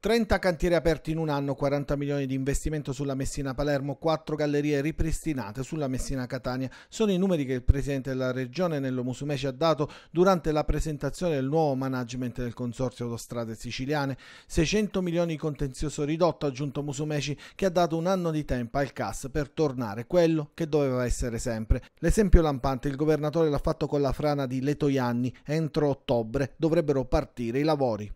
30 cantieri aperti in un anno, 40 milioni di investimento sulla Messina-Palermo, 4 gallerie ripristinate sulla Messina-Catania. Sono i numeri che il Presidente della Regione Nello Musumeci ha dato durante la presentazione del nuovo management del Consorzio Autostrade Siciliane. 600 milioni di contenzioso ridotto, ha aggiunto Musumeci, che ha dato un anno di tempo al CAS per tornare quello che doveva essere sempre. L'esempio lampante il governatore l'ha fatto con la frana di Letoianni. Entro ottobre dovrebbero partire i lavori.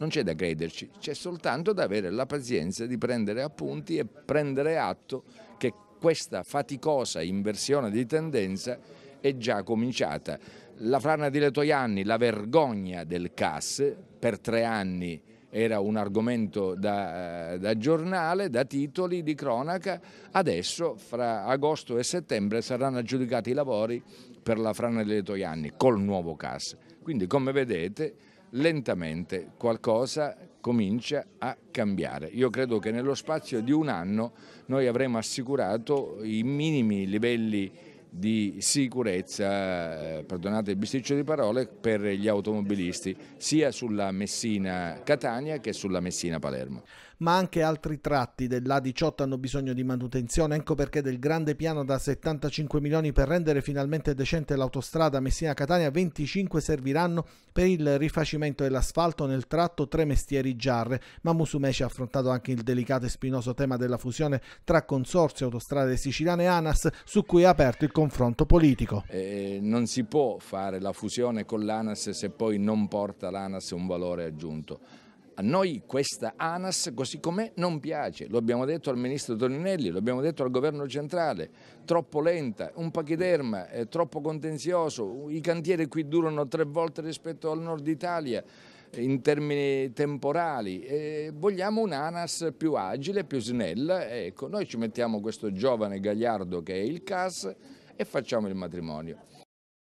Non c'è da crederci, c'è soltanto da avere la pazienza di prendere appunti e prendere atto che questa faticosa inversione di tendenza è già cominciata. La frana di Letoianni, la vergogna del CAS, per tre anni era un argomento da, eh, da, giornale, da titoli, di cronaca. Adesso, fra agosto e settembre, saranno aggiudicati i lavori per la frana di Toianni col nuovo CAS. Quindi, come vedete, lentamente qualcosa comincia a cambiare. Io credo che nello spazio di un anno noi avremo assicurato i minimi livelli di sicurezza, eh, perdonate il bisticcio di parole, per gli automobilisti sia sulla Messina Catania che sulla Messina Palermo. Ma anche altri tratti dell'A18 hanno bisogno di manutenzione, ecco perché del grande piano da 75 milioni per rendere finalmente decente l'autostrada Messina Catania 25 serviranno per il rifacimento dell'asfalto nel tratto Tre Mestieri Giarre, ma Musumeci ha affrontato anche il delicato e spinoso tema della fusione tra Consorzio Autostrade Siciliane e ANAS su cui ha aperto il confronto politico. Eh, non si può fare la fusione con l'ANAS se poi non porta l'ANAS un valore aggiunto. A noi questa ANAS così com'è non piace, lo abbiamo detto al ministro Toninelli, lo abbiamo detto al governo centrale, troppo lenta, un pachiderma, troppo contenzioso, i cantieri qui durano tre volte rispetto al nord Italia eh, in termini temporali, eh, vogliamo un'ANAS più agile, più snella, ecco, noi ci mettiamo questo giovane gagliardo che è il CAS e facciamo il matrimonio.